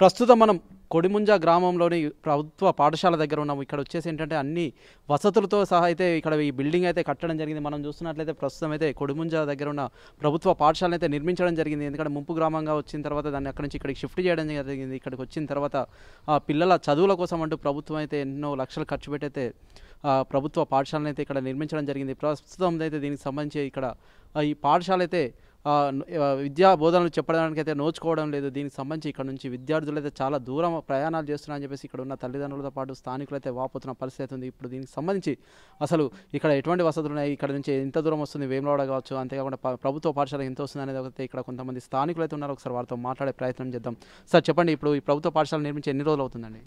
ప్రస్తుతం మనం కొడిముంజ గ్రామంలోని ప్రభుత్వ పాఠశాల దగ్గర ఉన్నాము ఇక్కడ వచ్చేసి ఏంటంటే అన్ని వసతులతో సహా అయితే ఇక్కడ ఈ బిల్డింగ్ అయితే కట్టడం జరిగింది మనం చూస్తున్నట్లయితే ప్రస్తుతం అయితే కొడిముంజ దగ్గర ఉన్న ప్రభుత్వ పాఠశాలను అయితే నిర్మించడం జరిగింది ఎందుకంటే ముంపు గ్రామంగా వచ్చిన తర్వాత దాన్ని అక్కడి నుంచి ఇక్కడికి షిఫ్ట్ చేయడం జరిగింది ఇక్కడికి వచ్చిన తర్వాత పిల్లల చదువుల కోసం అంటూ ప్రభుత్వం అయితే ఎన్నో లక్షలు ఖర్చు పెట్టయితే ప్రభుత్వ పాఠశాలను అయితే ఇక్కడ నిర్మించడం జరిగింది ప్రస్తుతం అయితే దీనికి సంబంధించి ఇక్కడ ఈ పాఠశాల అయితే విద్యా బోధనలు చెప్పడానికైతే నోచుకోవడం లేదు దీనికి సంబంధించి ఇక్కడ నుంచి విద్యార్థులు అయితే చాలా దూరం ప్రయాణాలు చేస్తున్నారని చెప్పేసి ఇక్కడ ఉన్న తల్లిదండ్రులతో పాటు స్థానికులు అయితే వాపోతున్న పరిస్థితి ఉంది ఇప్పుడు దీనికి సంబంధించి అసలు ఇక్కడ ఎటువంటి వసతులు ఉన్నాయి ఇక్కడ నుంచి ఎంత దూరం వస్తుంది వేములవాడ కావచ్చు అంతేకాకుండా ప్రభుత్వ పాఠశాల ఎంత వస్తుంది అనేది ఒకటి ఇక్కడ కొంతమంది స్థానికులు అయితే ఉన్నారు ఒకసారి వారితో మాట్లాడే ప్రయత్నం చేద్దాం సార్ చెప్పండి ఇప్పుడు ఈ ప్రభుత్వ పాఠశాల నిర్మించి ఎన్ని రోజులు అవుతుందండి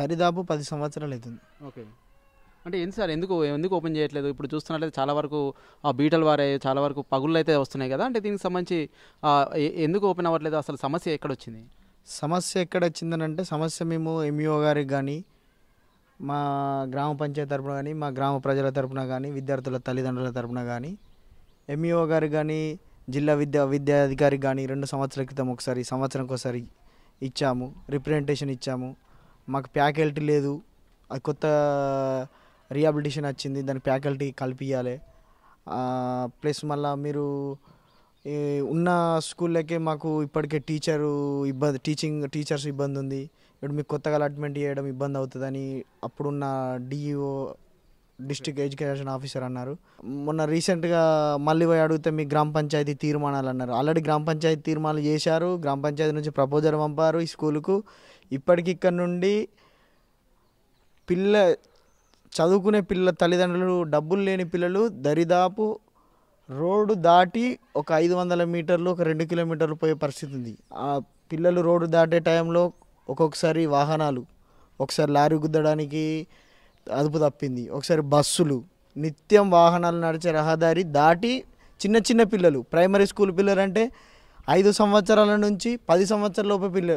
దరిదాపు పది సంవత్సరాలు అవుతుంది ఓకే అంటే ఏంటి సార్ ఎందుకు ఎందుకు ఓపెన్ చేయట్లేదు ఇప్పుడు చూస్తున్నట్లయితే చాలా వరకు ఆ బీటలు వారే చాలా వరకు పగుళ్ళు అయితే వస్తున్నాయి కదా అంటే దీనికి సంబంధించి ఎందుకు ఓపెన్ అవ్వట్లేదు అసలు సమస్య ఎక్కడ వచ్చింది సమస్య ఎక్కడ వచ్చిందని అంటే సమస్య మేము ఎంఈఓ గారికి కానీ మా గ్రామ పంచాయతీ తరపున కానీ మా గ్రామ ప్రజల తరపున కానీ విద్యార్థుల తల్లిదండ్రుల తరపున కానీ ఎంఈఓ గారికి కానీ జిల్లా విద్యా విద్యాధికారికి కానీ రెండు సంవత్సరాల క్రితం ఒకసారి సంవత్సరంకి ఒకసారి ఇచ్చాము రిప్రజెంటేషన్ ఇచ్చాము మాకు ప్యాకల్టీ లేదు అది కొత్త రీహాబిలిటేషన్ వచ్చింది దాని ఫ్యాకల్టీ కల్పించాలి ప్లస్ మళ్ళీ మీరు ఉన్న స్కూళ్ళకే మాకు ఇప్పటికే టీచరు ఇబ్బంది టీచింగ్ టీచర్స్ ఇబ్బంది ఉంది ఇప్పుడు మీకు కొత్తగా అలాట్మెంట్ చేయడం ఇబ్బంది అవుతుందని అప్పుడున్న DEO e district education officer అన్నారు మొన్న రీసెంట్గా మళ్ళీ పోయి అడిగితే మీ గ్రామ పంచాయతీ తీర్మానాలు అన్నారు ఆల్రెడీ గ్రామ పంచాయతీ తీర్మానాలు చేశారు గ్రామ పంచాయతీ నుంచి ప్రపోజల్ పంపారు ఈ స్కూలుకు ఇప్పటికి ఇక్కడ నుండి పిల్ల చదువుకునే పిల్ల తల్లిదండ్రులు డబ్బులు లేని పిల్లలు దరిదాపు రోడ్డు దాటి ఒక ఐదు వందల మీటర్లు ఒక రెండు కిలోమీటర్లు పోయే పరిస్థితి ఉంది ఆ పిల్లలు రోడ్డు దాటే టైంలో ఒక్కొక్కసారి వాహనాలు ఒకసారి లారీ గుద్దడానికి అదుపు తప్పింది ఒకసారి బస్సులు నిత్యం వాహనాలు నడిచే రహదారి దాటి చిన్న చిన్న పిల్లలు ప్రైమరీ స్కూల్ పిల్లలు అంటే ఐదు సంవత్సరాల నుంచి పది సంవత్సరాలలోపు పిల్ల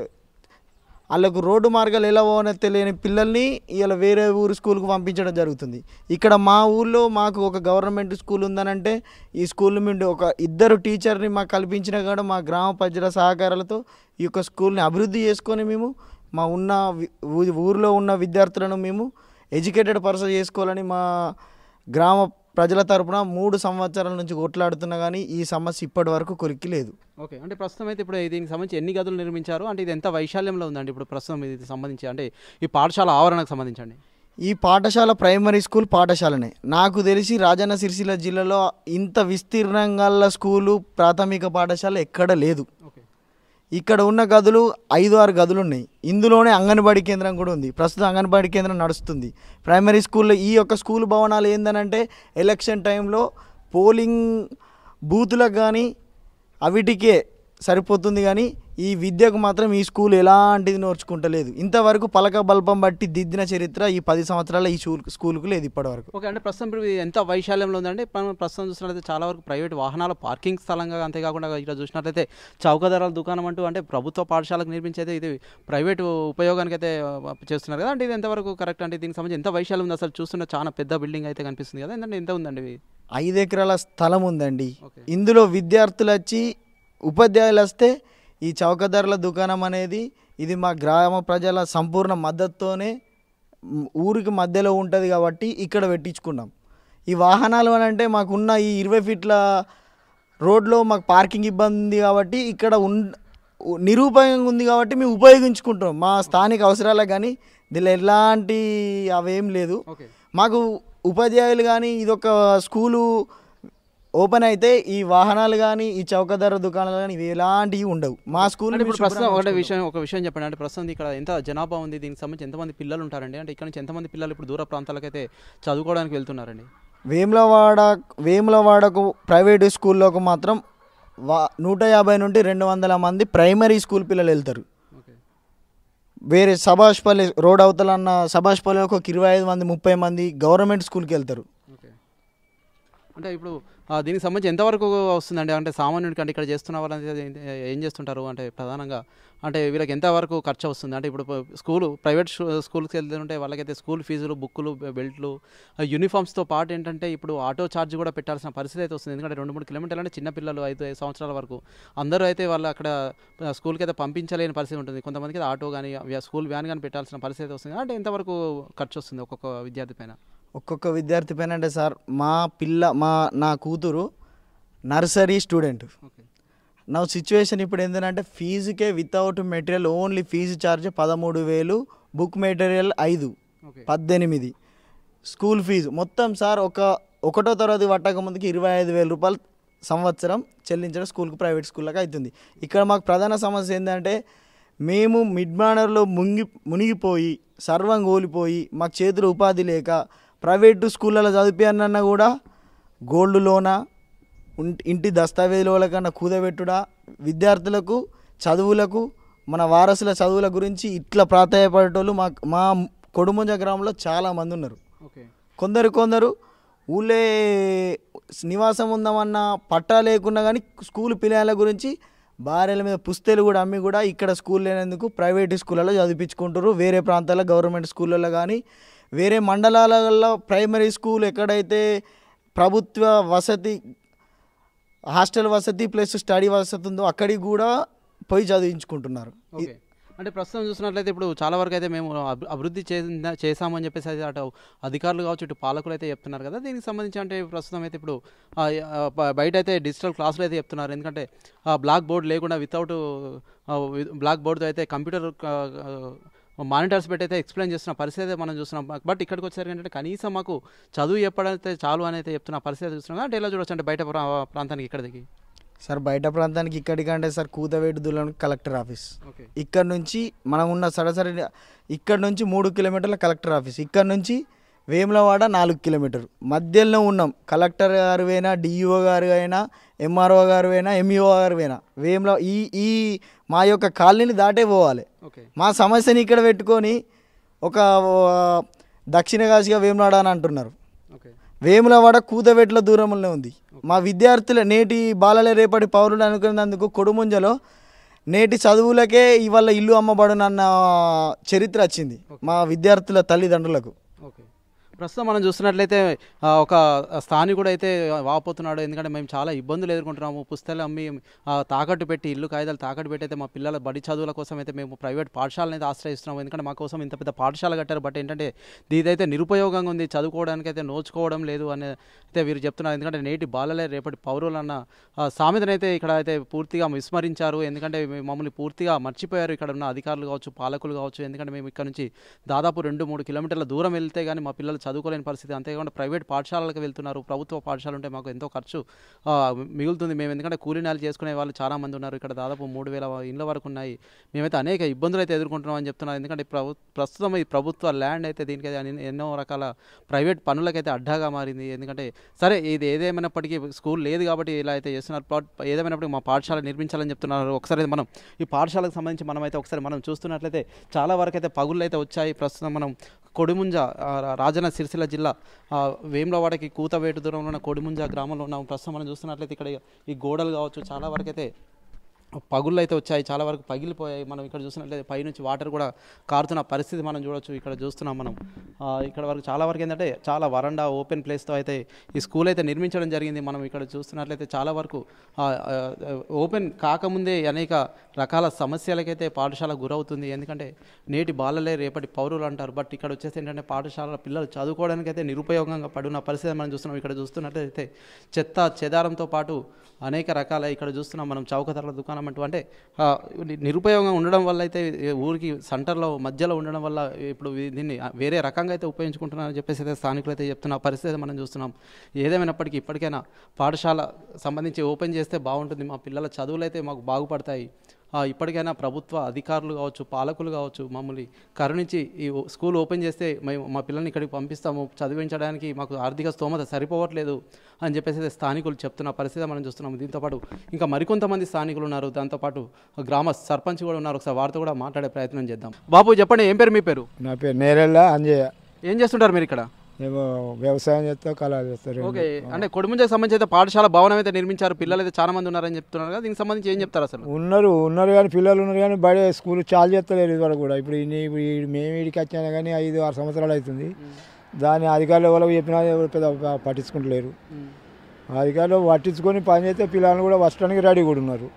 వాళ్ళకు రోడ్డు మార్గాలు ఎలా పోవనో తెలియని పిల్లల్ని ఇలా వేరే ఊరు స్కూల్కి పంపించడం జరుగుతుంది ఇక్కడ మా ఊళ్ళో మాకు ఒక గవర్నమెంట్ స్కూల్ ఉందనంటే ఈ స్కూల్ నుండి ఒక ఇద్దరు టీచర్ని మాకు కల్పించినా కూడా మా గ్రామ ప్రజల సహకారాలతో ఈ యొక్క స్కూల్ని అభివృద్ధి చేసుకొని మేము మా ఉన్న ఊరిలో ఉన్న విద్యార్థులను మేము ఎడ్యుకేటెడ్ పర్సన్ చేసుకోవాలని మా గ్రామ ప్రజల తరపున మూడు సంవత్సరాల నుంచి కొట్లాడుతున్నా కానీ ఈ సమస్య ఇప్పటి వరకు కొరికి లేదు ఓకే అంటే ప్రస్తుతం అయితే ఇప్పుడు దీనికి సంబంధించి ఎన్ని గదులు నిర్మించారు అంటే ఇది ఎంత వైశాల్యంలో ఉందండి ఇప్పుడు ప్రస్తుతం ఇది సంబంధించి అంటే ఈ పాఠశాల ఆవరణకు సంబంధించండి ఈ పాఠశాల ప్రైమరీ స్కూల్ పాఠశాలనే నాకు తెలిసి రాజన్న సిరిసిల్ల జిల్లాలో ఇంత విస్తీర్ణంగా స్కూలు ప్రాథమిక పాఠశాల ఎక్కడ లేదు ఓకే ఇక్కడ ఉన్న గదులు ఐదు ఆరు గదులు ఉన్నాయి ఇందులోనే అంగన్వాడీ కేంద్రం కూడా ఉంది ప్రస్తుతం అంగన్వాడీ కేంద్రం నడుస్తుంది ప్రైమరీ స్కూల్లో ఈ యొక్క స్కూల్ భవనాలు ఏందనంటే ఎలక్షన్ టైంలో పోలింగ్ బూతులకు కానీ అవిటికే సరిపోతుంది కానీ ఈ విద్యకు మాత్రం ఈ స్కూల్ ఎలాంటిది నోర్చుకుంటలేదు ఇంతవరకు పలక బల్పం బట్టి దిద్దిన చరిత్ర ఈ పది సంవత్సరాల ఈ స్కూల్ స్కూల్కు లేదు ఇప్పటివరకు ఓకే అంటే ప్రస్తుతం ఎంత వైశాల్యంలో ఉందంటే మనం ప్రస్తుతం చూసినట్లయితే చాలా వరకు ప్రైవేట్ వాహనాల పార్కింగ్ స్థలంగా అంతేకాకుండా ఇక్కడ చూసినట్లయితే చౌక ధరల దుకాణం అంటూ అంటే ప్రభుత్వ పాఠశాలకు నిర్మించేది ఇది ప్రైవేట్ ఉపయోగానికి అయితే చేస్తున్నారు కదా అంటే ఇది ఎంతవరకు కరెక్ట్ అంటే దీనికి సంబంధించి ఎంత వైశాల్యం ఉంది అసలు చూస్తున్న చాలా పెద్ద బిల్డింగ్ అయితే కనిపిస్తుంది కదా ఏంటంటే ఎంత ఉందండి ఐదు ఎకరాల స్థలం ఉందండి ఇందులో విద్యార్థులు వచ్చి ఉపాధ్యాయులు వస్తే ఈ చౌక ధరల దుకాణం అనేది ఇది మా గ్రామ ప్రజల సంపూర్ణ మద్దతుతోనే ఊరికి మధ్యలో ఉంటుంది కాబట్టి ఇక్కడ పెట్టించుకున్నాం ఈ వాహనాలు అని అంటే మాకున్న ఈ ఇరవై ఫీట్ల రోడ్లో మాకు పార్కింగ్ ఇబ్బంది ఉంది కాబట్టి ఇక్కడ ఉన్ నిరుపయోగం ఉంది కాబట్టి మేము ఉపయోగించుకుంటున్నాం మా స్థానిక అవసరాలకు కానీ దీనిలో ఎలాంటి అవేం లేదు మాకు ఉపాధ్యాయులు కానీ ఇదొక స్కూలు ఓపెన్ అయితే ఈ వాహనాలు కానీ ఈ చౌక ధర దుకాణాలు కానీ ఇవి ఎలాంటివి ఉండవు మా స్కూల్ ప్రస్తుతం ఒకటే విషయం ఒక విషయం చెప్పండి అంటే ప్రస్తుతం ఇక్కడ ఎంత జనాభా ఉంది దీనికి సంబంధించి ఎంతమంది పిల్లలు ఉంటారండి అంటే ఇక్కడ నుంచి ఎంతమంది పిల్లలు ఇప్పుడు దూర ప్రాంతాలకు అయితే చదువుకోవడానికి వెళ్తున్నారండి వేములవాడ వేములవాడకు ప్రైవేటు స్కూల్లోకి మాత్రం వా నూట యాభై నుండి రెండు వందల మంది ప్రైమరీ స్కూల్ పిల్లలు వెళ్తారు వేరే సభాష్పల్లి రోడ్ అవతల అన్న సభాష్పల్లి ఒక ఇరవై ఐదు మంది ముప్పై మంది గవర్నమెంట్ స్కూల్కి వెళ్తారు అంటే ఇప్పుడు దీనికి సంబంధించి ఎంతవరకు వస్తుందండి అంటే సామాన్యుడికి అంటే ఇక్కడ చేస్తున్న వాళ్ళంటే ఏం చేస్తుంటారు అంటే ప్రధానంగా అంటే వీళ్ళకి ఎంతవరకు ఖర్చు వస్తుంది అంటే ఇప్పుడు స్కూలు ప్రైవేట్ స్కూల్కి వెళ్తుంటే వాళ్ళకైతే స్కూల్ ఫీజులు బుక్కులు బెల్ట్లు యూనిఫామ్స్తో పాటు ఏంటంటే ఇప్పుడు ఆటో ఛార్జ్ కూడా పెట్టాల్సిన పరిస్థితి అయితే వస్తుంది ఎందుకంటే రెండు మూడు కిలోమీటర్లు అంటే చిన్నపిల్లలు ఐదు ఐదు సంవత్సరాల వరకు అందరూ అయితే వాళ్ళు అక్కడ స్కూల్కి అయితే పంపించలేని పరిస్థితి ఉంటుంది కొంతమందికి అయితే ఆటో కానీ స్కూల్ వ్యాన్ కానీ పెట్టాల్సిన పరిస్థితి అయితే వస్తుంది అంటే ఎంతవరకు ఖర్చు వస్తుంది ఒక్కొక్క విద్యార్థి పైన ఒక్కొక్క విద్యార్థి పైన అంటే సార్ మా పిల్ల మా నా కూతురు నర్సరీ స్టూడెంట్ నా సిచ్యువేషన్ ఇప్పుడు ఏంటంటే ఫీజుకే without material only fees charge పదమూడు వేలు బుక్ మెటీరియల్ ఐదు పద్దెనిమిది స్కూల్ ఫీజు మొత్తం సార్ ఒక ఒకటో తరగతి పట్టక ముందుకి ఇరవై ఐదు వేల రూపాయలు సంవత్సరం చెల్లించడం స్కూల్కి ప్రైవేట్ స్కూల్లోకి అవుతుంది ఇక్కడ మాకు ప్రధాన సమస్య ఏంటంటే మేము మిడ్ మానర్లో మునిగి మునిగిపోయి సర్వం కోలిపోయి మాకు చేతులు ఉపాధి లేక ప్రైవేటు స్కూళ్ళలో చదివిపియనన్నా కూడా గోల్డ్ లోన ఇంటి దస్తావేజుల కన్నా కూదబెట్టుడా విద్యార్థులకు చదువులకు మన వారసుల చదువుల గురించి ఇట్లా ప్రాధాయపడేటోళ్ళు మా మా కొడుమంజ గ్రామంలో చాలామంది ఉన్నారు కొందరు కొందరు ఊళ్ళే నివాసం ఉందామన్న పట్టా లేకున్నా కానీ స్కూల్ పిల్లల గురించి భార్యల మీద పుస్తలు కూడా అమ్మి కూడా ఇక్కడ స్కూల్ లేనందుకు ప్రైవేట్ స్కూళ్ళలో చదివించుకుంటారు వేరే ప్రాంతాల్లో గవర్నమెంట్ స్కూళ్ళలో కానీ వేరే మండలాలలో ప్రైమరీ స్కూల్ ఎక్కడైతే ప్రభుత్వ వసతి హాస్టల్ వసతి ప్లస్ స్టడీ వసతి ఉందో అక్కడికి కూడా పోయి చదివించుకుంటున్నారు అంటే ప్రస్తుతం చూసినట్లయితే ఇప్పుడు చాలా వరకు అయితే మేము అభివృద్ధి చేసిందా చేశామని చెప్పేసి అయితే అటు అధికారులు కావచ్చు ఇటు పాలకులు అయితే చెప్తున్నారు కదా దీనికి సంబంధించి అంటే ప్రస్తుతం అయితే ఇప్పుడు బయట అయితే డిజిటల్ క్లాసులు అయితే చెప్తున్నారు ఎందుకంటే బ్లాక్ బోర్డు లేకుండా వితౌట్ బ్లాక్ బోర్డుతో అయితే కంప్యూటర్ మానిటర్స్ పెట్టయితే ఎక్స్ప్లెయిన్ చేస్తున్న పరిస్థితి అయితే మనం చూస్తున్నాం బట్ ఇక్కడికి వచ్చేసరికి ఏంటంటే కనీసం మాకు చదువు చెప్పడైతే చాలు అని అయితే చెప్తున్న పరిస్థితి చూస్తున్నాం అంటే ఎలా చూడొచ్చు అంటే బయట ప్రాంతానికి ఇక్కడికి సార్ బయట ప్రాంతానికి ఇక్కడికంటే సార్ కూతవేడు దులం కలెక్టర్ ఆఫీస్ ఇక్కడ నుంచి మనం ఉన్న సరసరి ఇక్కడ నుంచి మూడు కిలోమీటర్ల కలెక్టర్ ఆఫీస్ ఇక్కడ నుంచి వేములవాడ నాలుగు కిలోమీటర్ మధ్యలో ఉన్నాం కలెక్టర్ గారు అయినా డిఈఓ e గారు అయినా ఎంఆర్ఓ గారు అయినా ఎంఈఓ e గారు అయినా వేముల ఈ ఈ మా యొక్క కాలనీని దాటే పోవాలి మా సమస్యని ఇక్కడ పెట్టుకొని ఒక దక్షిణ కాశీగా వేములవాడ అని అంటున్నారు వేములవాడ కూతబెట్ల దూరంలోనే ఉంది మా విద్యార్థుల నేటి బాలల రేపటి పౌరులు అనుకునేందుకు కొడుముంజలో నేటి చదువులకే ఇవాళ ఇల్లు అమ్మబడునన్న చరిత్ర వచ్చింది మా విద్యార్థుల తల్లిదండ్రులకు ప్రస్తుతం మనం చూసినట్లయితే ఒక స్థానికుడు అయితే వాపోతున్నాడు ఎందుకంటే మేము చాలా ఇబ్బందులు ఎదుర్కొంటున్నాము పుస్తకాలు అమ్మి తాకట్టు పెట్టి ఇల్లు కాగితాలు తాకట్టు పెట్టి అయితే మా పిల్లల బడి చదువుల కోసం అయితే మేము ప్రైవేట్ పాఠశాలను అయితే ఆశ్రయిస్తున్నాము ఎందుకంటే మా కోసం ఇంత పెద్ద పాఠశాల కట్టారు బట్ ఏంటంటే దీదైతే నిరుపయోగంగా ఉంది చదువుకోవడానికి అయితే నోచుకోవడం లేదు అని అయితే వీరు చెప్తున్నారు ఎందుకంటే నేటి బాలలే రేపటి పౌరులు అన్న సామెతనైతే ఇక్కడ అయితే పూర్తిగా విస్మరించారు ఎందుకంటే మమ్మల్ని పూర్తిగా మర్చిపోయారు ఇక్కడ ఉన్న అధికారులు కావచ్చు పాలకులు కావచ్చు ఎందుకంటే మేము ఇక్కడ నుంచి దాదాపు రెండు మూడు కిలోమీటర్ల దూరం వెళ్తే కానీ మా పిల్లలు చదువుకోలేని పరిస్థితి అంతేకాకుండా ప్రైవేట్ పాఠశాలలకు వెళ్తున్నారు ప్రభుత్వ పాఠశాల ఉంటే మాకు ఎంతో ఖర్చు మిగులుతుంది మేము ఎందుకంటే కూలీనాలు చేసుకునే వాళ్ళు చాలామంది ఉన్నారు ఇక్కడ దాదాపు మూడు వేల ఇండ్ల వరకు ఉన్నాయి మేమైతే అనేక ఇబ్బందులు అయితే ఎదుర్కొంటున్నాం అని చెప్తున్నారు ఎందుకంటే ప్రభు ప్రస్తుతం ఈ ప్రభుత్వ ల్యాండ్ అయితే దీనికి ఎన్నో రకాల ప్రైవేట్ పనులకైతే అడ్డాగా మారింది ఎందుకంటే సరే ఇది ఏదేమైనప్పటికీ స్కూల్ లేదు కాబట్టి ఇలా అయితే చేస్తున్నారు ఏదేమైనప్పటికీ మా పాఠశాల నిర్మించాలని చెప్తున్నారు ఒకసారి మనం ఈ పాఠశాలకు సంబంధించి మనం అయితే ఒకసారి మనం చూస్తున్నట్లయితే చాలా వరకు అయితే పగుళ్ళు అయితే వచ్చాయి ప్రస్తుతం మనం కొడిముంజ రాజన సిరిసిల్ల జిల్లా వేములవాడకి కూతవేటు దూరంలో ఉన్న కోడిముంజ గ్రామంలో ఉన్న ప్రస్తుతం మనం చూస్తున్నట్లయితే ఇక్కడ ఈ గోడలు కావచ్చు చాలా వరకైతే పగుళ్ళు అయితే వచ్చాయి చాలా వరకు పగిలిపోయాయి మనం ఇక్కడ చూసినట్లయితే పైనుంచి వాటర్ కూడా కారుతున్న పరిస్థితి మనం చూడొచ్చు ఇక్కడ చూస్తున్నాం మనం ఇక్కడ వరకు చాలా వరకు ఏంటంటే చాలా వరండా ఓపెన్ ప్లేస్తో అయితే ఈ స్కూల్ అయితే నిర్మించడం జరిగింది మనం ఇక్కడ చూస్తున్నట్లయితే చాలా వరకు ఓపెన్ కాకముందే అనేక రకాల సమస్యలకైతే పాఠశాల గురవుతుంది ఎందుకంటే నేటి బాలలే రేపటి పౌరులు అంటారు బట్ ఇక్కడ వచ్చేసి ఏంటంటే పాఠశాల పిల్లలు చదువుకోవడానికి అయితే నిరుపయోగంగా పడిన పరిస్థితి మనం చూస్తున్నాం ఇక్కడ చూస్తున్నట్లయితే చెత్త చెదారంతో పాటు అనేక రకాల ఇక్కడ చూస్తున్నాం మనం చౌక దుకాణం అంటూ అంటే నిరుపయోగంగా ఉండడం వల్ల అయితే ఊరికి సెంటర్లో మధ్యలో ఉండడం వల్ల ఇప్పుడు దీన్ని వేరే రకంగా అయితే ఉపయోగించుకుంటున్నారని చెప్పేసి అయితే స్థానికులు అయితే చెప్తున్న పరిస్థితి మనం చూస్తున్నాం ఏదేమైనప్పటికీ ఇప్పటికైనా పాఠశాల సంబంధించి ఓపెన్ చేస్తే బాగుంటుంది మా పిల్లల చదువులు అయితే మాకు బాగుపడతాయి ఇప్పటికైనా ప్రభుత్వ అధికారులు కావచ్చు పాలకులు కావచ్చు మమ్మల్ని కరుణించి ఈ స్కూల్ ఓపెన్ చేస్తే మేము మా పిల్లల్ని ఇక్కడికి పంపిస్తాము చదివించడానికి మాకు ఆర్థిక స్తోమత సరిపోవట్లేదు అని చెప్పేసి స్థానికులు చెప్తున్న పరిస్థితి మనం చూస్తున్నాము దీంతోపాటు ఇంకా మరికొంతమంది స్థానికులు ఉన్నారు దాంతోపాటు గ్రామ సర్పంచ్ కూడా ఉన్నారు ఒకసారి వారితో కూడా మాట్లాడే ప్రయత్నం చేద్దాం బాబు చెప్పండి ఏం పేరు మీ పేరు నా పేరు నేరేళ్ళ అంజయ్య ఏం చేస్తుంటారు మీరు ఇక్కడ మేము వ్యవసాయం చేస్తాం కళ చేస్తారు ఓకే అంటే కొడుముంజకు సంబంధించి అయితే పాఠశాల భవనం అయితే నిర్మించారు పిల్లలు అయితే చాలా మంది ఉన్నారని చెప్తున్నారు కదా దీనికి సంబంధించి ఏం చెప్తారు అసలు ఉన్నారు ఉన్నారు కానీ పిల్లలు ఉన్నారు కానీ బయట స్కూల్ చాలు చేస్తలేరు ఇదివరకు కూడా ఇప్పుడు ఇన్ని ఇప్పుడు మేము ఇడికి వచ్చినా కానీ ఐదు ఆరు సంవత్సరాలు అవుతుంది దాని అధికారులు ఎవరికి చెప్పినా పెద్ద పట్టించుకుంటలేరు అధికారులు పట్టించుకొని పని చేస్తే పిల్లలు కూడా వస్తానికి రెడీ కూడా ఉన్నారు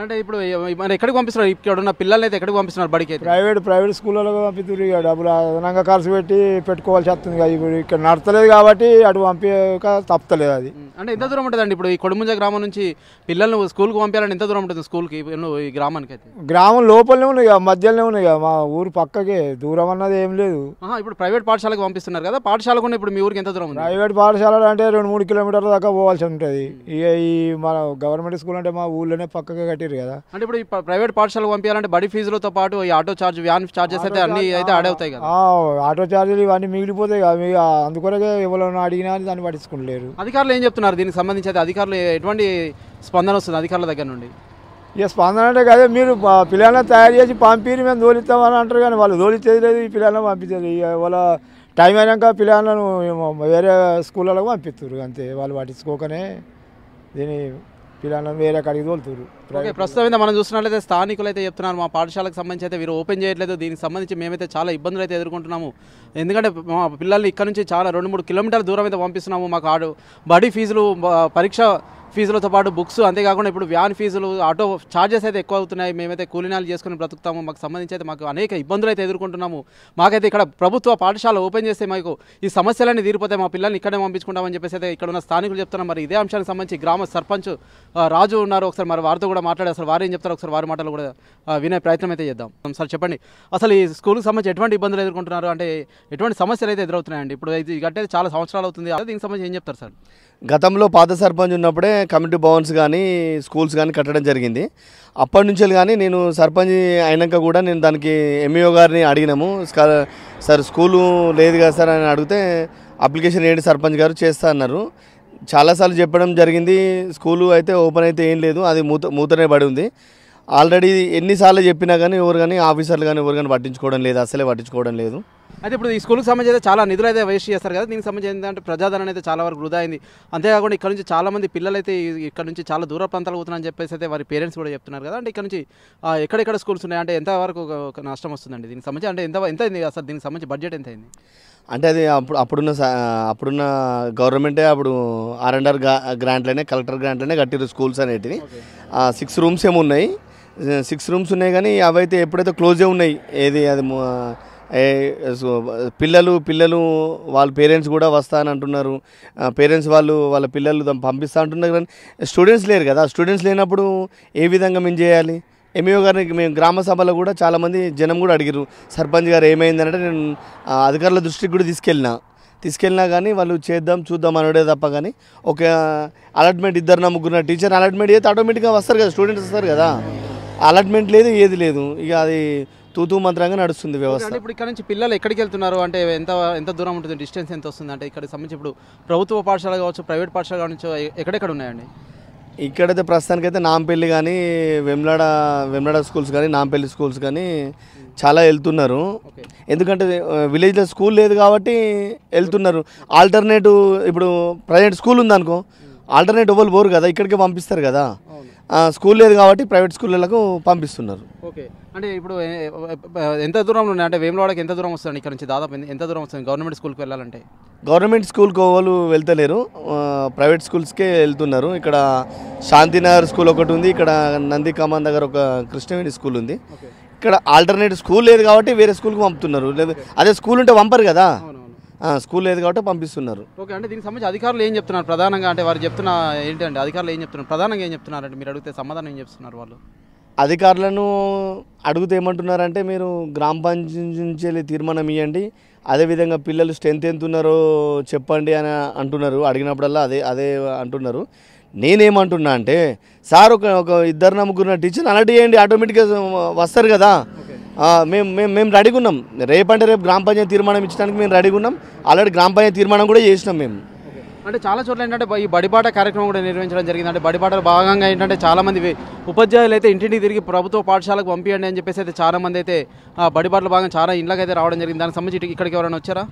అంటే ఇప్పుడు మన ఎక్కడికి పంపిస్తున్నారు ఇక్కడ ఉన్న పిల్లలు అయితే ఎక్కడికి పంపిస్తున్నారు బడికి ప్రైవేట్ ప్రైవేట్ స్కూళ్ళలో పంపిస్తుంది ఇక డబ్బులు అదనంగా ఖర్చు పెట్టి పెట్టుకోవాల్సి వస్తుంది ఇప్పుడు ఇక్కడ నడతలేదు కాబట్టి అటు పంపక తప్పలేదు అది అంటే ఎంత దూరం ఉంటుంది అండి ఇప్పుడు ఈ కొడుముంజ గ్రామం నుంచి పిల్లల్ని స్కూల్కి పంపించాలని ఎంత దూరం ఉంటుంది స్కూల్కి ఈ గ్రామానికి అయితే గ్రామం లోపలనే ఉన్నాయి మధ్యలోనే ఉన్నాయి మా ఊరు పక్కకే దూరం అన్నది ఏం లేదు ఇప్పుడు ప్రైవేట్ పాఠశాలకు పంపిస్తున్నారు కదా పాఠశాల కూడా ఇప్పుడు మీ ఊరికి ఎంత దూరం ప్రైవేట్ పాఠశాల అంటే రెండు మూడు కిలోమీటర్ల దాకా పోవాల్సి ఉంటుంది ఇక ఈ మన గవర్నమెంట్ స్కూల్ అంటే మా ఊళ్ళోనే పక్కగా పెట్టారు కదా అంటే ఇప్పుడు ఈ ప్రైవేట్ పాఠశాలకు పంపించాలంటే బడి ఫీజులతో పాటు ఈ ఆటో చార్జ్ వ్యాన్ చార్జెస్ అయితే అన్ని అయితే ఆడవుతాయి అవుతాయి కదా ఆటో చార్జీలు ఇవన్నీ మిగిలిపోతాయి కదా అందుకొరకే ఎవరైనా అడిగినా దాన్ని పట్టించుకోలేరు అధికారులు ఏం చెప్తున్నారు దీనికి సంబంధించి అయితే అధికారులు ఎటువంటి స్పందన వస్తుంది అధికారుల దగ్గర నుండి ఇక స్పందన అంటే కదా మీరు పిల్లలను తయారు చేసి పంపిని మేము దోలిస్తామని అంటారు కానీ వాళ్ళు దోలిచ్చేది లేదు ఈ పిల్లలను పంపించేది ఇక వాళ్ళ టైం అయినాక పిల్లలను వేరే స్కూళ్ళకు పంపిస్తారు అంతే వాళ్ళు పట్టించుకోకనే దీని పిల్లలను వేరే కడిగి తోలుతురు ప్రస్తుతం అయితే మనం చూసినట్లయితే స్థానికులు అయితే చెప్తున్నారు మా పాఠశాలకు సంబంధించి అయితే వీరు ఓపెన్ చేయట్లేదు దీనికి సంబంధించి మేమైతే చాలా ఇబ్బందులు అయితే ఎదుర్కొంటున్నాము ఎందుకంటే మా పిల్లల్ని ఇక్కడ నుంచి చాలా రెండు మూడు కిలోమీటర్ల దూరం అయితే పంపిస్తున్నాము మాకు ఆడు బడి ఫీజులు పరీక్ష ఫీజులతో పాటు బుక్స్ అంతేకాకుండా ఇప్పుడు వ్యాన్ ఫీజులు ఆటో ఛార్జెస్ అయితే ఎక్కువ అవుతున్నాయి మేమైతే కూలినాలు చేసుకుని బ్రతుకుతాము మాకు సంబంధించి అయితే మాకు అనేక ఇబ్బందులు అయితే ఎదుర్కొంటున్నాము మాకైతే ఇక్కడ ప్రభుత్వ పాఠశాల ఓపెన్ చేస్తే మాకు ఈ సమస్యలన్నీ తీరిపోతే మా పిల్లల్ని ఇక్కడే పంపించుకుంటామని చెప్పేసి అయితే ఇక్కడ ఉన్న స్థానికులు చెప్తున్నారు మరి ఇదే అంశానికి సంబంధించి గ్రామ సర్పంచ్ రాజు ఉన్నారు ఒకసారి మరి వారితో కూడా మాట్లాడే అసలు ఏం చెప్తారు ఒకసారి వారి మాటలు కూడా వినే ప్రయత్నం అయితే చేద్దాం సార్ చెప్పండి అసలు ఈ స్కూల్కి సంబంధించి ఎటువంటి ఇబ్బందులు ఎదుర్కొంటున్నారు అంటే ఎటువంటి సమస్యలు అయితే ఎదురవుతున్నాయండి ఇప్పుడు ఇది కట్టేది చాలా సంవత్సరాలు అవుతుంది అదే దీనికి సంబంధించి ఏం చెప్తారు సార్ గతంలో పాత సర్పంచ్ ఉన్నప్పుడే కమిటీ భవన్స్ కానీ స్కూల్స్ కానీ కట్టడం జరిగింది అప్పటి నుంచి కానీ నేను సర్పంచ్ అయినాక కూడా నేను దానికి ఎంఈఓ e గారిని అడిగినాము సార్ స్కూలు లేదు కదా సార్ అని అడిగితే అప్లికేషన్ ఏంటి సర్పంచ్ గారు చేస్తా అన్నారు చాలాసార్లు చెప్పడం జరిగింది స్కూలు అయితే ఓపెన్ అయితే ఏం లేదు అది మూత మూతనే పడి ఉంది ఆల్రెడీ ఎన్నిసార్లు చెప్పినా కానీ ఎవరు కానీ ఆఫీసర్లు కానీ ఎవరు కానీ పట్టించుకోవడం లేదు అసలే పట్టించుకోవడం లేదు అయితే ఇప్పుడు ఈ స్కూల్కి సంబంధించి చాలా నిధులు అయితే వేస్ట్ చేస్తారు కదా దీనికి సంబంధించి ఏంటంటే ప్రజాదరణ అయితే చాలా వరకు వృధా అయింది అంతేకాకుండా ఇక్కడ నుంచి చాలా మంది పిల్లలు అయితే ఇక్కడ నుంచి చాలా దూర ప్రాంతాలు పోతున్నారని చెప్పేసి అయితే వారి పేరెంట్స్ కూడా చెప్తున్నారు కదా అంటే ఇక్కడ నుంచి ఎక్కడెక్కడ స్కూల్స్ ఉన్నాయి అంటే ఎంతవరకు ఒక నష్టం వస్తుందండి దీనికి సంబంధించి అంటే ఎంత ఎంత అయింది అసలు దీనికి సంబంధించి బడ్జెట్ ఎంత అయింది అంటే అది అప్పుడు అప్పుడున్న అప్పుడున్న గవర్నమెంటే అప్పుడు ఆర్ అండ్ ఆర్ గ్రాంట్లనే కలెక్టర్ గ్రాంట్లనే కట్టిరు స్కూల్స్ అనేటివి సిక్స్ రూమ్స్ ఏమున్నాయి సిక్స్ రూమ్స్ ఉన్నాయి కానీ అవైతే ఎప్పుడైతే క్లోజే ఉన్నాయి ఏది అది పిల్లలు పిల్లలు వాళ్ళ పేరెంట్స్ కూడా వస్తా అని అంటున్నారు పేరెంట్స్ వాళ్ళు వాళ్ళ పిల్లలు పంపిస్తా అంటున్నారు కానీ స్టూడెంట్స్ లేరు కదా స్టూడెంట్స్ లేనప్పుడు ఏ విధంగా మేము చేయాలి ఎంఈఓ గారిని మేము గ్రామ సభలో కూడా చాలామంది జనం కూడా అడిగారు సర్పంచ్ గారు ఏమైందంటే నేను అధికారుల దృష్టికి కూడా తీసుకెళ్ళిన తీసుకెళ్ళినా కానీ వాళ్ళు చేద్దాం చూద్దాం అనడే తప్ప కానీ ఒక అలాట్మెంట్ ఇద్దరు నా ముగ్గురు టీచర్ అలాట్మెంట్ చేస్తే ఆటోమేటిక్గా వస్తారు కదా స్టూడెంట్స్ వస్తారు కదా అలాట్మెంట్ లేదు ఏది లేదు ఇక అది తూతూ మంత్రంగా నడుస్తుంది వ్యవస్థ ఇప్పుడు ఇక్కడ నుంచి పిల్లలు ఎక్కడికి వెళ్తున్నారు అంటే ఎంత ఎంత దూరం ఉంటుంది డిస్టెన్స్ ఎంత వస్తుంది అంటే ఇక్కడ సంబంధించి ఇప్పుడు ప్రభుత్వ పాఠశాల కావచ్చు ప్రైవేట్ పాఠశాల కావచ్చు ఎక్కడెక్కడ ఉన్నాయండి ఇక్కడైతే ప్రస్తుతానికైతే నాంపల్లి కానీ వెమ్లాడ వెమ్లాడ స్కూల్స్ కానీ నాంపల్లి స్కూల్స్ కానీ చాలా వెళ్తున్నారు ఎందుకంటే విలేజ్లో స్కూల్ లేదు కాబట్టి వెళ్తున్నారు ఆల్టర్నేటివ్ ఇప్పుడు ప్రైవేట్ స్కూల్ ఉందనుకో ఆల్టర్నేట్ ఎవరు పోరు కదా ఇక్కడికే పంపిస్తారు కదా స్కూల్ లేదు కాబట్టి ప్రైవేట్ స్కూళ్ళకు పంపిస్తున్నారు ఓకే అంటే ఇప్పుడు ఎంత దూరం ఉన్నాయి అంటే వేములవాడకి ఎంత దూరం వస్తుంది ఇక్కడ నుంచి దాదాపు ఎంత దూరం వస్తుంది గవర్నమెంట్ స్కూల్కి వెళ్ళాలంటే గవర్నమెంట్ స్కూల్కి వాళ్ళు వెళ్తలేరు ప్రైవేట్ స్కూల్స్కే వెళ్తున్నారు ఇక్కడ శాంతినగర్ స్కూల్ ఒకటి ఉంది ఇక్కడ నంది కమాన్ దగ్గర ఒక కృష్ణవేణి స్కూల్ ఉంది ఇక్కడ ఆల్టర్నేట్ స్కూల్ లేదు కాబట్టి వేరే స్కూల్కి పంపుతున్నారు అదే స్కూల్ ఉంటే పంపరు కదా స్కూల్ లేదు కాబట్టి పంపిస్తున్నారు ఓకే అంటే దీనికి సంబంధించి అధికారులు ఏం చెప్తున్నారు ప్రధానంగా అంటే వారు చెప్తున్న ఏంటంటే అధికారులు ఏం చెప్తున్నారు ప్రధానంగా ఏం చెప్తున్నారు అంటే మీరు అడిగితే సమాధానం ఏం చెప్తున్నారు వాళ్ళు అధికారులను అడిగితే ఏమంటున్నారంటే మీరు గ్రామ పంచాయతీ నుంచి వెళ్ళి తీర్మానం ఇవ్వండి అదేవిధంగా పిల్లలు స్ట్రెంత్ ఎంత ఉన్నారో చెప్పండి అని అంటున్నారు అడిగినప్పుడల్లా అదే అదే అంటున్నారు నేనేమంటున్నా అంటే సార్ ఒక ఒక ఇద్దరు నమ్ముకున్న టీచర్ అలర్ట్ చేయండి ఆటోమేటిక్గా వస్తారు కదా మేము మేము మేము రెడీగా ఉన్నాం రేపంటే రేపు గ్రామ పంచాయతీ తీర్మానం ఇచ్చడానికి మేము రెడీగా ఉన్నాం ఆల్రెడీ గ్రామ పంచాయతీ తీర్మానం కూడా చేసినాం మేము అంటే చాలా చోట్ల ఏంటంటే ఈ బడిపాట కార్యక్రమం కూడా నిర్వహించడం జరిగింది అంటే బడిపాటలో భాగంగా ఏంటంటే చాలామంది ఉపాధ్యాయులు అయితే ఇంటింటికి తిరిగి ప్రభుత్వ పాఠశాలకు పంపించండి అని చెప్పేసి అయితే చాలామంది అయితే బడిపాటల భాగంగా చాలా ఇండ్లకు అయితే రావడం జరిగింది దానికి సంబంధించి ఇక్కడికి ఎవరైనా వచ్చారా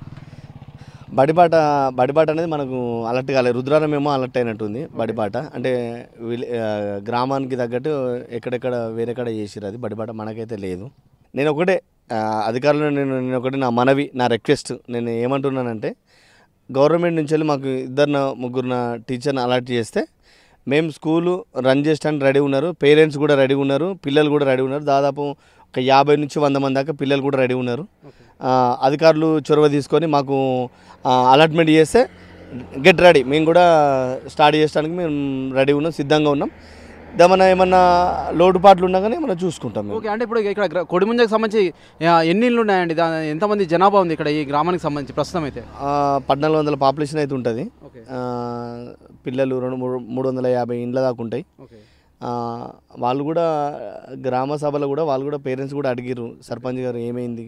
బడిపాట బడిపాట అనేది మనకు అలర్ట్ కాలేదు రుద్రారం ఏమో అలర్ట్ అయినట్టుంది బడిపాట అంటే గ్రామానికి తగ్గట్టు ఎక్కడెక్కడ వేరెక్కడ చేసిరు అది బడిపాట మనకైతే లేదు నేను ఒకటే అధికారులు నేను నేను ఒకటి నా మనవి నా రిక్వెస్ట్ నేను ఏమంటున్నానంటే గవర్నమెంట్ నుంచి వెళ్ళి మాకు ఇద్దరిన ముగ్గురిన టీచర్ని అలాట్ చేస్తే మేము స్కూలు రన్ చేసేటానికి రెడీ ఉన్నారు పేరెంట్స్ కూడా రెడీ ఉన్నారు పిల్లలు కూడా రెడీ ఉన్నారు దాదాపు ఒక యాభై నుంచి వంద మంది దాకా పిల్లలు కూడా రెడీ ఉన్నారు అధికారులు చొరవ తీసుకొని మాకు అలాట్మెంట్ చేస్తే గెట్ రెడీ మేము కూడా స్టార్ట్ చేయడానికి మేము రెడీ ఉన్నాం సిద్ధంగా ఉన్నాం ఏమన్నా ఏమన్నా లోటుపాట్లు ఉన్నా కానీ ఏమన్నా చూసుకుంటాం ఓకే అంటే ఇప్పుడు ఇక్కడ కొడిముంజకు సంబంధించి ఎన్ని ఇళ్ళు ఉన్నాయండి ఎంతమంది జనాభా ఉంది ఇక్కడ ఈ గ్రామానికి సంబంధించి ప్రస్తుతం అయితే పద్నాలుగు వందల పాపులేషన్ అయితే ఉంటుంది పిల్లలు రెండు మూడు వందల యాభై ఇండ్ల దాకా ఉంటాయి వాళ్ళు కూడా గ్రామ సభలో కూడా వాళ్ళు కూడా పేరెంట్స్ కూడా అడిగారు సర్పంచ్ గారు ఏమైంది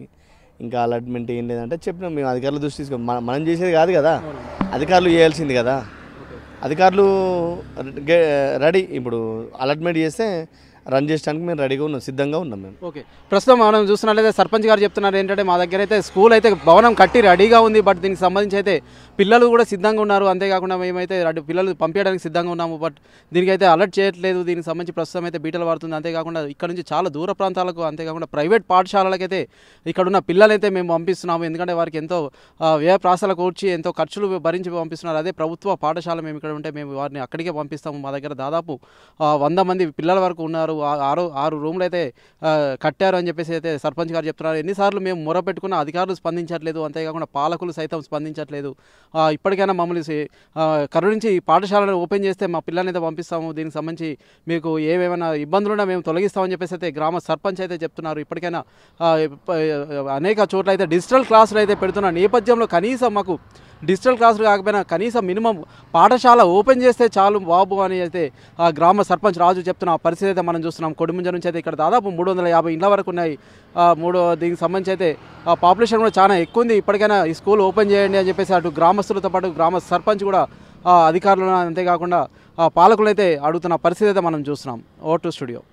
ఇంకా అలాట్మెంట్ ఏం లేదంటే చెప్పినాం మేము అధికారుల దృష్టి తీసుకో మనం చేసేది కాదు కదా అధికారులు చేయాల్సింది కదా అధికారులు రెడీ ఇప్పుడు అలాట్మెంట్ చేస్తే రన్ చేయడానికి మేము రెడీగా ఉన్నాం సిద్ధంగా ఉన్నాం మేము ఓకే ప్రస్తుతం మనం చూస్తున్నట్లయితే సర్పంచ్ గారు చెప్తున్నారు ఏంటంటే మా దగ్గర అయితే స్కూల్ అయితే భవనం కట్టి రెడీగా ఉంది బట్ దీనికి సంబంధించి అయితే పిల్లలు కూడా సిద్ధంగా ఉన్నారు అంతేకాకుండా మేమైతే అటు పిల్లలు పంపించడానికి సిద్ధంగా ఉన్నాము బట్ అయితే అలర్ట్ చేయట్లేదు దీనికి సంబంధించి ప్రస్తుతం అయితే బీటలు పడుతుంది అంతేకాకుండా ఇక్కడ నుంచి చాలా దూర ప్రాంతాలకు అంతేకాకుండా ప్రైవేట్ పాఠశాలలకైతే ఇక్కడ ఉన్న పిల్లలైతే మేము పంపిస్తున్నాము ఎందుకంటే వారికి ఎంతో వ్యయ ప్రాసల కూర్చి ఎంతో ఖర్చులు భరించి పంపిస్తున్నారు అదే ప్రభుత్వ పాఠశాల మేము ఇక్కడ ఉంటే మేము వారిని అక్కడికే పంపిస్తాము మా దగ్గర దాదాపు వంద మంది పిల్లల వరకు ఉన్నారు ఆరు ఆరు రూమ్లు అయితే కట్టారు అని చెప్పేసి అయితే సర్పంచ్ గారు చెప్తున్నారు ఎన్నిసార్లు మేము మొరపెట్టుకున్న అధికారులు స్పందించట్లేదు అంతేకాకుండా పాలకులు సైతం స్పందించట్లేదు ఇప్పటికైనా మమ్మల్ని కరుణించి పాఠశాలను ఓపెన్ చేస్తే మా పిల్లల్ని అయితే పంపిస్తాము దీనికి సంబంధించి మీకు ఏమేమైనా ఇబ్బందులున్నా మేము తొలగిస్తామని చెప్పేసి అయితే గ్రామ సర్పంచ్ అయితే చెప్తున్నారు ఇప్పటికైనా అనేక చోట్ల అయితే డిజిటల్ క్లాసులు అయితే పెడుతున్న నేపథ్యంలో కనీసం మాకు డిజిటల్ క్లాసులు కాకపోయినా కనీసం మినిమం పాఠశాల ఓపెన్ చేస్తే చాలు బాబు అని అయితే ఆ గ్రామ సర్పంచ్ రాజు చెప్తున్న పరిస్థితి అయితే మనం చూస్తున్నాం కొడుముంజ నుంచి అయితే ఇక్కడ దాదాపు మూడు వందల యాభై ఇండ్ల వరకు ఉన్నాయి మూడు దీనికి సంబంధించి అయితే ఆ పాపులేషన్ కూడా చాలా ఎక్కువ ఉంది ఇప్పటికైనా ఈ స్కూల్ ఓపెన్ చేయండి అని చెప్పేసి అటు గ్రామస్తులతో పాటు గ్రామ సర్పంచ్ కూడా అధికారులు అంతేకాకుండా పాలకులైతే అడుగుతున్న పరిస్థితి అయితే మనం చూస్తున్నాం ఓటు స్టూడియో